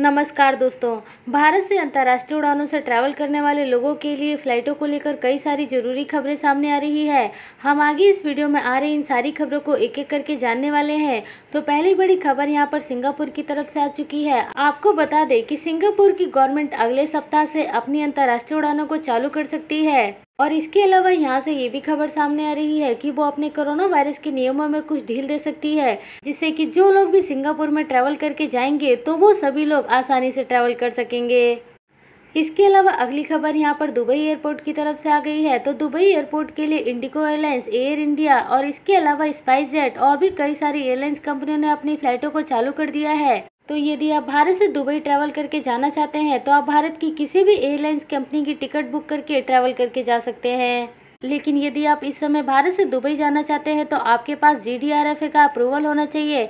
नमस्कार दोस्तों भारत से अंतर्राष्ट्रीय उड़ानों से ट्रैवल करने वाले लोगों के लिए फ़्लाइटों को लेकर कई सारी ज़रूरी खबरें सामने आ रही है हम आगे इस वीडियो में आ रही इन सारी खबरों को एक एक करके जानने वाले हैं तो पहली बड़ी खबर यहाँ पर सिंगापुर की तरफ से आ चुकी है आपको बता दें कि सिंगापुर की गवर्नमेंट अगले सप्ताह से अपनी अंतर्राष्ट्रीय उड़ानों को चालू कर सकती है और इसके अलावा यहाँ से ये भी खबर सामने आ रही है कि वो अपने कोरोना वायरस के नियमों में कुछ ढील दे सकती है जिससे कि जो लोग भी सिंगापुर में ट्रैवल करके जाएंगे तो वो सभी लोग आसानी से ट्रैवल कर सकेंगे इसके अलावा अगली खबर यहाँ पर दुबई एयरपोर्ट की तरफ से आ गई है तो दुबई एयरपोर्ट के लिए इंडिगो एयरलाइंस एयर इंडिया और इसके अलावा स्पाइस जेट और भी कई सारी एयरलाइंस कंपनियों ने अपनी फ़्लाइटों को चालू कर दिया है तो यदि आप भारत से दुबई ट्रैवल करके जाना चाहते हैं तो आप भारत की किसी भी एयरलाइंस कंपनी की टिकट बुक करके ट्रैवल करके जा सकते हैं लेकिन यदि आप इस समय भारत से दुबई जाना चाहते हैं तो आपके पास जी का अप्रूवल होना चाहिए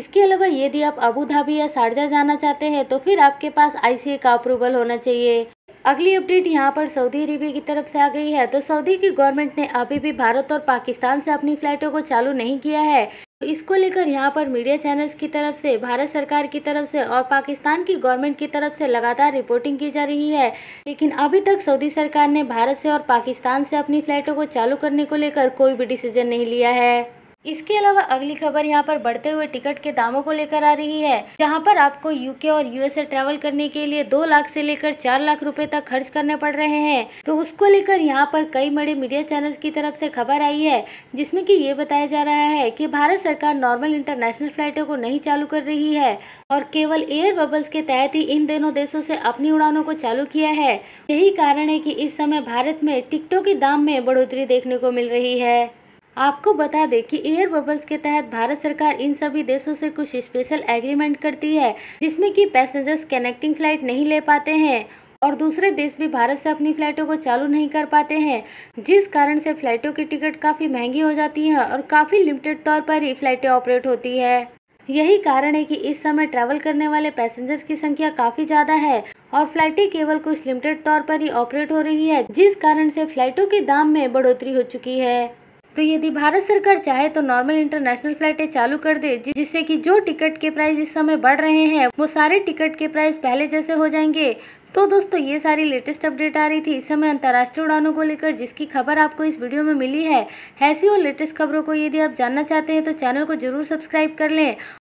इसके अलावा यदि आप अबू धाबी या शारजा जाना चाहते हैं तो फिर आपके पास आई का अप्रूवल होना चाहिए अगली अपडेट यहाँ पर सऊदी अरेबिया की तरफ से आ गई है तो सऊदी की गवर्नमेंट ने अभी भी भारत और पाकिस्तान से अपनी फ्लाइटों को चालू नहीं किया है तो इसको लेकर यहाँ पर मीडिया चैनल्स की तरफ से भारत सरकार की तरफ से और पाकिस्तान की गवर्नमेंट की तरफ से लगातार रिपोर्टिंग की जा रही है लेकिन अभी तक सऊदी सरकार ने भारत से और पाकिस्तान से अपनी फ्लाइटों को चालू करने को लेकर कोई भी डिसीजन नहीं लिया है इसके अलावा अगली खबर यहाँ पर बढ़ते हुए टिकट के दामों को लेकर आ रही है जहाँ पर आपको यूके और यूएसए ट्रेवल करने के लिए दो लाख से लेकर चार लाख रुपए तक खर्च करने पड़ रहे हैं तो उसको लेकर यहाँ पर कई बड़े मीडिया चैनल्स की तरफ से खबर आई है जिसमें कि ये बताया जा रहा है कि भारत सरकार नॉर्मल इंटरनेशनल फ्लाइटों को नहीं चालू कर रही है और केवल एयर बबल्स के तहत ही इन दोनों देशों से अपनी उड़ानों को चालू किया है यही कारण है की इस समय भारत में टिकटों के दाम में बढ़ोतरी देखने को मिल रही है आपको बता दें कि एयर बबल्स के तहत भारत सरकार इन सभी देशों से कुछ स्पेशल एग्रीमेंट करती है जिसमें कि पैसेंजर्स कनेक्टिंग फ्लाइट नहीं ले पाते हैं और दूसरे देश भी भारत से अपनी फ़्लाइटों को चालू नहीं कर पाते हैं जिस कारण से फ़्लाइटों की टिकट काफ़ी महंगी हो जाती हैं और काफ़ी लिमिटेड तौर पर ही फ़्लाइटें ऑपरेट होती है यही कारण है कि इस समय ट्रैवल करने वाले पैसेंजर्स की संख्या काफ़ी ज़्यादा है और फ्लाइटें केवल कुछ लिमिटेड तौर पर ही ऑपरेट हो रही है जिस कारण से फ्लाइटों के दाम में बढ़ोतरी हो चुकी है तो यदि भारत सरकार चाहे तो नॉर्मल इंटरनेशनल फ्लाइटें चालू कर दे जिससे कि जो टिकट के प्राइस इस समय बढ़ रहे हैं वो सारे टिकट के प्राइस पहले जैसे हो जाएंगे तो दोस्तों ये सारी लेटेस्ट अपडेट आ रही थी इस समय अंतर्राष्ट्रीय उड़ानों को लेकर जिसकी खबर आपको इस वीडियो में मिली है ऐसी और लेटेस्ट खबरों को यदि आप जानना चाहते हैं तो चैनल को जरूर सब्सक्राइब कर लें